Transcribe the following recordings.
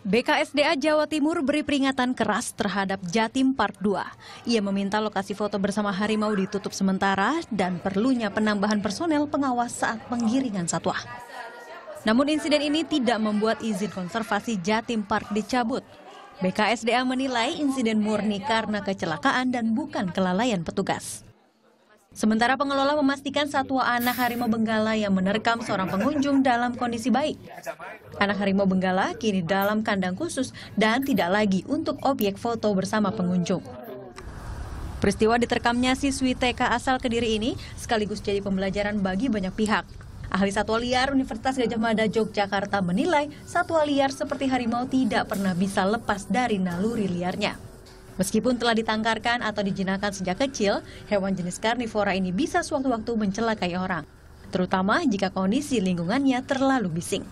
BKSDA Jawa Timur beri peringatan keras terhadap Jatim Part 2. Ia meminta lokasi foto bersama harimau ditutup sementara dan perlunya penambahan personel pengawas saat penggiringan satwa. Namun insiden ini tidak membuat izin konservasi Jatim Park dicabut. BKSDA menilai insiden murni karena kecelakaan dan bukan kelalaian petugas. Sementara pengelola memastikan satwa anak harimau Benggala yang menerkam seorang pengunjung dalam kondisi baik. Anak harimau Benggala kini dalam kandang khusus dan tidak lagi untuk objek foto bersama pengunjung. Peristiwa diterkamnya siswi TK asal Kediri ini sekaligus jadi pembelajaran bagi banyak pihak. Ahli satwa liar Universitas Gajah Mada Yogyakarta menilai satwa liar seperti harimau tidak pernah bisa lepas dari naluri liarnya. Meskipun telah ditangkarkan atau dijinakan sejak kecil, hewan jenis karnivora ini bisa sewaktu-waktu mencelakai orang, terutama jika kondisi lingkungannya terlalu bising.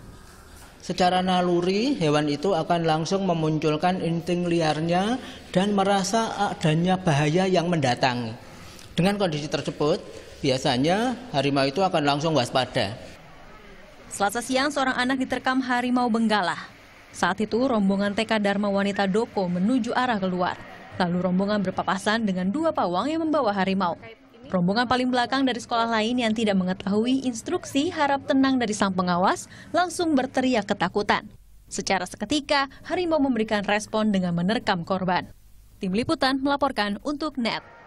Secara naluri, hewan itu akan langsung memunculkan inting liarnya dan merasa adanya bahaya yang mendatang. Dengan kondisi tersebut, biasanya harimau itu akan langsung waspada. Selasa siang, seorang anak diterkam harimau Benggala. Saat itu rombongan TK Dharma Wanita Doko menuju arah keluar. Lalu rombongan berpapasan dengan dua pawang yang membawa harimau. Rombongan paling belakang dari sekolah lain yang tidak mengetahui instruksi harap tenang dari sang pengawas langsung berteriak ketakutan. Secara seketika, harimau memberikan respon dengan menerkam korban. Tim Liputan melaporkan untuk NET.